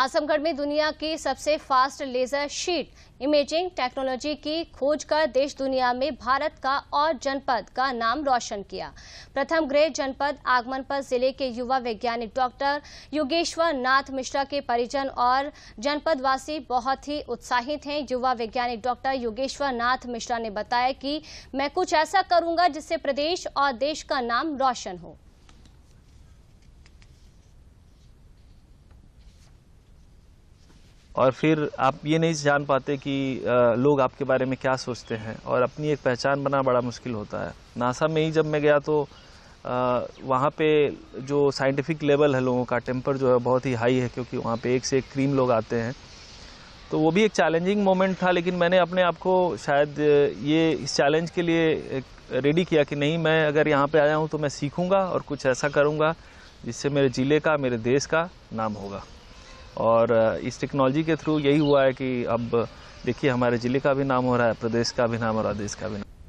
आजमगढ़ में दुनिया की सबसे fast laser sheet imaging technology की खोज कर देश दुनिया में भारत का और जनपद का नाम रोशन किया प्रथम गृह जनपद आगमन पर जिले के युवा वैज्ञानिक डॉक्टर योगेश्वर नाथ मिश्रा के परिजन और जनपदवासी बहुत ही उत्साहित हैं युवा वैज्ञानिक डॉक्टर योगेश्वर नाथ मिश्रा ने बताया कि मैं कुछ ऐसा करूंगा जिससे प्रदेश और देश का नाम रोशन हो और फिर आप ये नहीं जान पाते कि लोग आपके बारे में क्या सोचते हैं और अपनी एक पहचान बना बड़ा मुश्किल होता है नासा में ही जब मैं गया तो वहाँ पे जो साइंटिफिक लेवल है लोगों का टेम्पर जो है बहुत ही हाई है क्योंकि वहाँ पे एक से एक क्रीम लोग आते हैं तो वो भी एक चैलेंजिंग मोमेंट था लेकिन मैंने अपने आप को शायद ये इस चैलेंज के लिए रेडी किया कि नहीं मैं अगर यहाँ पे आया हूँ तो मैं सीखूँगा और कुछ ऐसा करूँगा जिससे मेरे ज़िले का मेरे देश का नाम होगा और इस टेक्नोलॉजी के थ्रू यही हुआ है कि अब देखिए हमारे ज़िले का भी नाम हो रहा है प्रदेश का भी नाम और देश का भी नाम